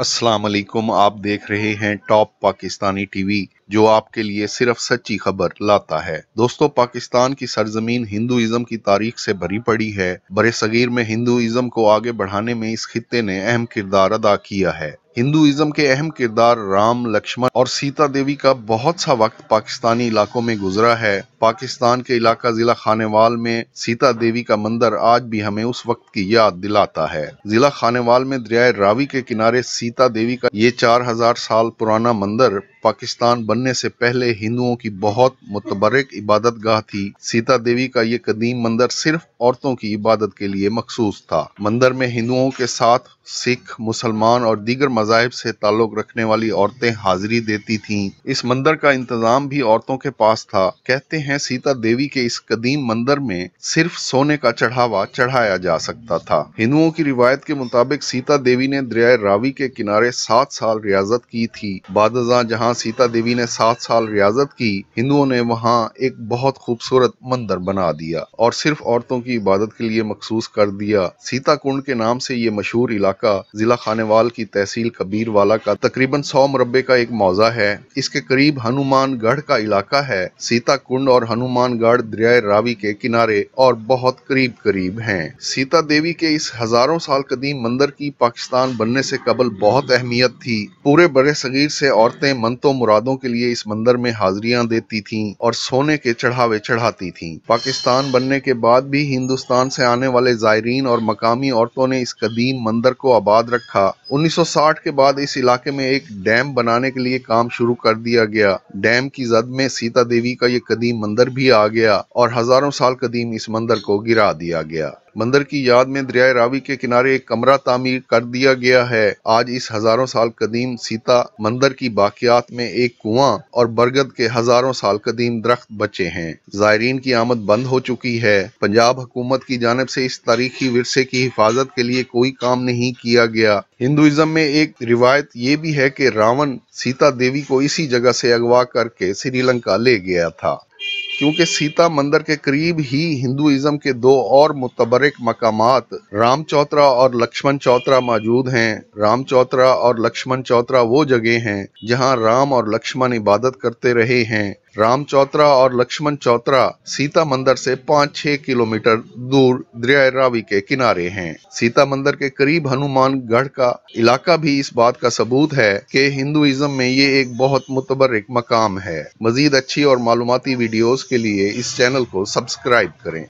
अस्सलाम वालेकुम आप देख रहे हैं टॉप पाकिस्तानी टीवी जो आपके लिए सिर्फ सच्ची खबर लाता है दोस्तों पाकिस्तान की सरजमीन हिंदुइज्म की तारीख से भरी पड़ी है बरे सगीर में हिंदुइज्म को आगे बढ़ाने में इस खत्े ने अहम किरदार अदा किया है हिंदुइज्म के अहम किरदार राम लक्ष्मण और सीता देवी का बहुत सा वक्त पाकिस्तानी इलाकों में गुजरा है पाकिस्तान के इलाका जिला खानेवाल में सीता देवी का मंदिर आज भी हमें उस वक्त की याद दिलाता है जिला खानेवाल में दरियाए रावी के किनारे सीता देवी का ये 4000 साल पुराना मंदिर पाकिस्तान बनने से पहले हिंदुओं की बहुत मुतबरक इबादत गाह थी सीता देवी का ये कदीम मंदिर सिर्फ औरतों की इबादत के लिए मखसूस था मंदिर में हिंदुओं के साथ सिख मुसलमान और दीगर मजाहब से ताल्लुक रखने वाली औरतें हाजिरी देती थीं। इस मंदिर का इंतजाम भी औरतों के पास था कहते हैं सीता देवी के इस कदीम मंदिर में सिर्फ सोने का चढ़ावा चढ़ाया जा सकता था हिंदुओं की रिवायत के मुताबिक सीता देवी ने दरिया रावी के किनारे सात साल रियाजत की थी बाद जहाँ सीता देवी ने सात साल रियाजत की हिंदुओं ने वहाँ एक बहुत खूबसूरत मंदिर बना दिया और सिर्फ औरतों की इबादत के लिए मखसूस कर दिया सीता कुंड के नाम से ये मशहूर इलाका जिला खानेवाल की तहसील कबीर वाला का तकरीबन सौ मरबे का एक मौजा है इसके करीब हनुमानगढ़ का इलाका है सीता कुंड और हनुमानगढ़ दरिया रावी के किनारे और बहुत करीब करीब है सीता देवी के इस हजारों साल कदीम मंदिर की पाकिस्तान बनने से कबल बहुत अहमियत थी पूरे बड़े सगीर से औरतें मंतो मुरादों के लिए इस मंदिर में हाजिरियाँ देती थी और सोने के चढ़ावे चढ़ाती थी पाकिस्तान बनने के बाद भी हिंदुस्तान से आने वाले जायरीन और मकामी औरतों ने इस कदीम मंदिर को आबाद रखा 1960 के बाद इस इलाके में एक डैम बनाने के लिए काम शुरू कर दिया गया डैम की जद में सीता देवी का ये कदीम मंदिर भी आ गया और हजारों साल कदीम इस मंदिर को गिरा दिया गया मंदिर की याद में दरियाए रावी के किनारे एक कमरा तामीर कर दिया गया है आज इस हजारों साल कदीम सीता मंदिर की बाकियात में एक कुआं और बरगद के हजारों साल कदीम दरख्त बचे हैं जायरीन की आमद बंद हो चुकी है पंजाब हुकूमत की जानब से इस तारीखी विरसे की हिफाजत के लिए कोई काम नहीं किया गया हिंदुज़म में एक रिवायत ये भी है कि रावण सीता देवी को इसी जगह से अगवा करके श्रीलंका ले गया था क्योंकि सीता मंदिर के करीब ही हिंदुज़म के दो और मुतबरक मकाम राम चौतरा और लक्ष्मण चौतरा मौजूद हैं राम चौतरा और लक्ष्मण चौतरा वो जगह हैं जहां राम और लक्ष्मण इबादत करते रहे हैं राम चौतरा और लक्ष्मण चौतरा सीता मंदिर से पाँच छह किलोमीटर दूर दरिया रावी के किनारे हैं। सीता मंदिर के करीब हनुमानगढ़ का इलाका भी इस बात का सबूत है कि हिंदुज़म में ये एक बहुत मुतबरक मकाम है मजीद अच्छी और मालूमती वीडियोस वीडियोस के लिए इस चैनल को सब्सक्राइब करें